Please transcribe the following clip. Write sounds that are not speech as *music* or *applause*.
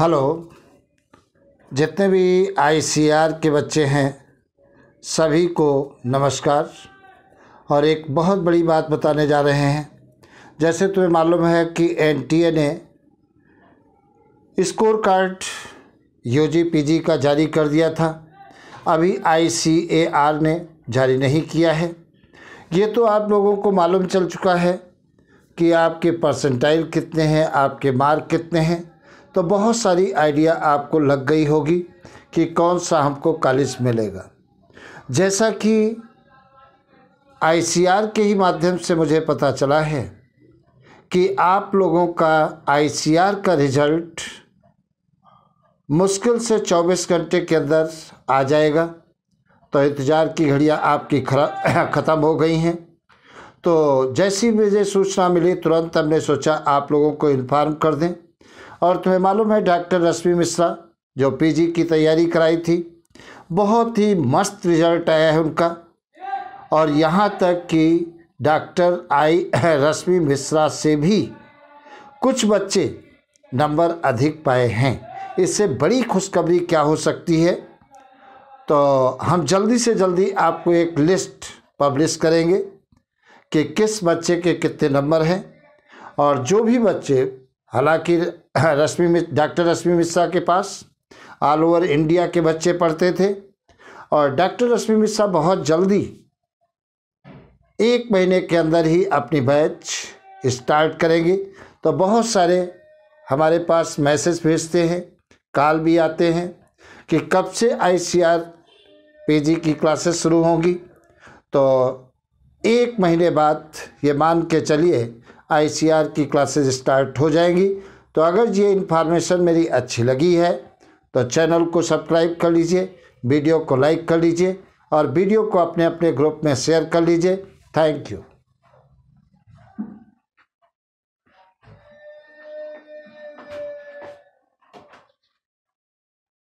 hello जितने भी ICR के बच्चे हैं सभी को नमस्कार और एक बहुत बड़ी बात बताने जा रहे हैं जैसे तुम्हें मालूम है कि एनटीए ने स्कोर कार्ड यूजी पीजी का जारी कर दिया था अभी आईसीएआर ने जारी नहीं किया है ये तो आप लोगों को मालूम चल चुका है कि आपके परसेंटाइल कितने हैं आपके मार्क कितने हैं तो बहुत सारी आइडिया आपको लग गई होगी कि कौन सा हमको कॉलेज मिलेगा जैसा कि आईसीआर के ही माध्यम से मुझे पता चला है कि आप लोगों का आईसीआर का रिजल्ट मुश्किल से 24 घंटे के अंदर आ जाएगा तो इंतज़ार की घड़ियाँ आपकी ख़त्म *coughs* हो गई हैं तो जैसी मुझे सूचना मिली तुरंत हमने सोचा आप लोगों को इन्फॉर्म कर दें और तुम्हें मालूम है डॉक्टर रश्मि मिश्रा जो पीजी की तैयारी कराई थी बहुत ही मस्त रिजल्ट आया है उनका और यहाँ तक कि डॉक्टर आई *clears throat* रश्मि मिश्रा से भी कुछ बच्चे नंबर अधिक पाए हैं इससे बड़ी खुशखबरी क्या हो सकती है तो हम जल्दी से जल्दी आपको एक लिस्ट पब्लिश करेंगे कि किस बच्चे के कितने नंबर हैं और जो भी बच्चे हालांकि *clears throat* रश्मि डॉक्टर रश्मि मिश्रा के पास ऑल ओवर इंडिया के बच्चे पढ़ते थे और डॉक्टर रश्मि मिश्रा बहुत जल्दी एक महीने के अंदर ही अपनी बैच स्टार्ट करेंगे तो बहुत सारे हमारे पास मैसेज भेजते हैं कॉल भी आते हैं कि कब से आईसीआर पीजी की क्लासेस शुरू होंगी तो एक महीने बाद ये मान के चलिए आईसीआर की क्लासेज स्टार्ट हो जाएंगी तो अगर ये इन्फॉर्मेशन मेरी अच्छी लगी है तो चैनल को सब्सक्राइब कर लीजिए वीडियो को लाइक कर लीजिए और वीडियो को अपने अपने ग्रुप में शेयर कर लीजिए थैंक यू